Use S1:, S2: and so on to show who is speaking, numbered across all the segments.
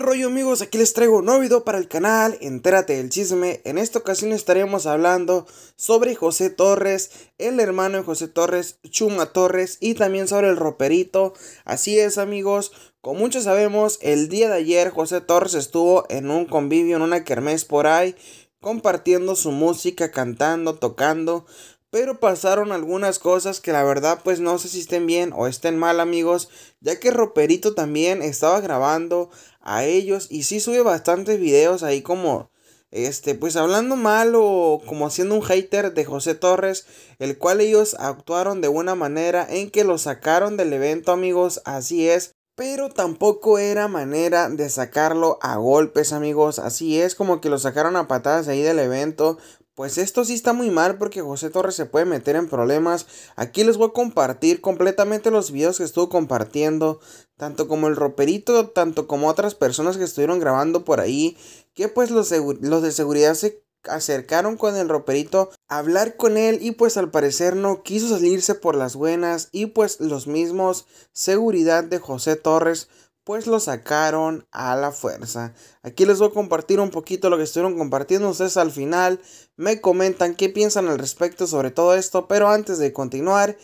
S1: rollo amigos? Aquí les traigo un nuevo video para el canal, entérate del chisme. En esta ocasión estaremos hablando sobre José Torres, el hermano de José Torres, Chuma Torres y también sobre el roperito. Así es amigos, como muchos sabemos, el día de ayer José Torres estuvo en un convivio, en una kermés por ahí, compartiendo su música, cantando, tocando. Pero pasaron algunas cosas que la verdad pues no sé si estén bien o estén mal amigos, ya que Roperito también estaba grabando a ellos. Y sí sube bastantes videos ahí como, este, pues hablando mal o como siendo un hater de José Torres, el cual ellos actuaron de una manera en que lo sacaron del evento, amigos, así es. Pero tampoco era manera de sacarlo a golpes, amigos. Así es como que lo sacaron a patadas ahí del evento. Pues esto sí está muy mal porque José Torres se puede meter en problemas. Aquí les voy a compartir completamente los videos que estuvo compartiendo tanto como el roperito, tanto como otras personas que estuvieron grabando por ahí, que pues los, los de seguridad se acercaron con el roperito a hablar con él y pues al parecer no quiso salirse por las buenas y pues los mismos seguridad de José Torres pues lo sacaron a la fuerza. Aquí les voy a compartir un poquito lo que estuvieron compartiendo ustedes al final. Me comentan qué piensan al respecto sobre todo esto, pero antes de continuar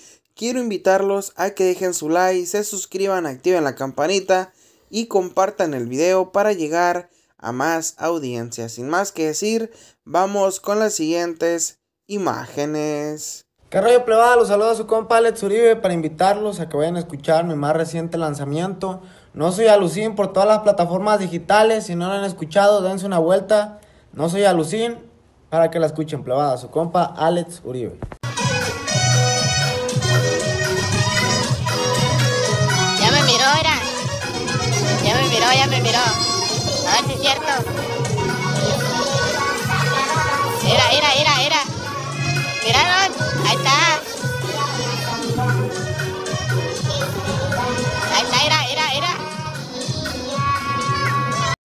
S1: quiero invitarlos a que dejen su like, se suscriban, activen la campanita y compartan el video para llegar a más audiencias. Sin más que decir, vamos con las siguientes imágenes. Que rollo plebada, los saludo a su compa Alex Uribe para invitarlos a que vayan a escuchar mi más reciente lanzamiento. No soy Alucín por todas las plataformas digitales, si no lo han escuchado, dense una vuelta. No soy Alucín para que la escuchen plebada, su compa Alex Uribe. ya me miró. es cierto. era, Ahí está. Ahí está, era, era, era.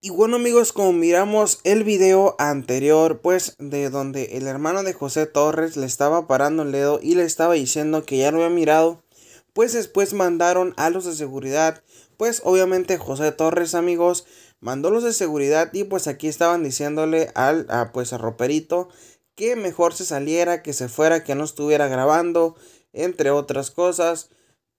S1: Y bueno amigos, como miramos el video anterior, pues de donde el hermano de José Torres le estaba parando el dedo y le estaba diciendo que ya lo había mirado pues después mandaron a los de seguridad, pues obviamente José Torres amigos mandó los de seguridad y pues aquí estaban diciéndole al a, pues a Roperito que mejor se saliera, que se fuera, que no estuviera grabando, entre otras cosas.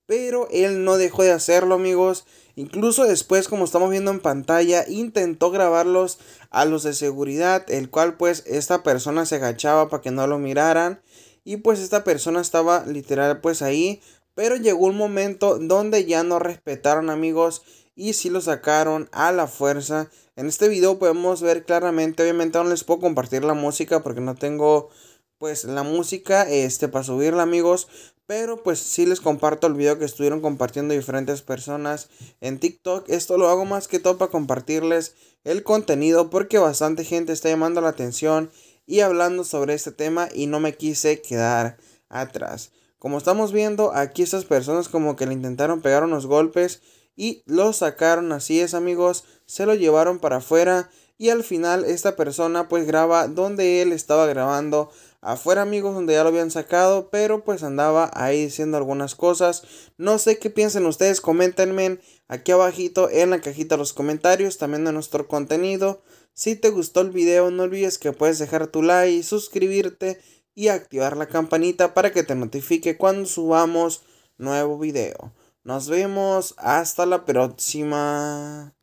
S1: Pero él no dejó de hacerlo, amigos. Incluso después, como estamos viendo en pantalla, intentó grabarlos a los de seguridad, el cual pues esta persona se agachaba para que no lo miraran. Y pues esta persona estaba literal pues ahí pero llegó un momento donde ya no respetaron amigos y sí lo sacaron a la fuerza. En este video podemos ver claramente, obviamente no les puedo compartir la música porque no tengo pues la música este para subirla amigos. Pero pues sí les comparto el video que estuvieron compartiendo diferentes personas en TikTok. Esto lo hago más que todo para compartirles el contenido porque bastante gente está llamando la atención y hablando sobre este tema y no me quise quedar atrás. Como estamos viendo, aquí estas personas como que le intentaron pegar unos golpes y lo sacaron, así es amigos, se lo llevaron para afuera y al final esta persona pues graba donde él estaba grabando afuera amigos donde ya lo habían sacado pero pues andaba ahí diciendo algunas cosas no sé qué piensan ustedes coméntenme aquí abajito en la cajita de los comentarios también de nuestro contenido si te gustó el video no olvides que puedes dejar tu like suscribirte y activar la campanita para que te notifique cuando subamos nuevo video. Nos vemos hasta la próxima.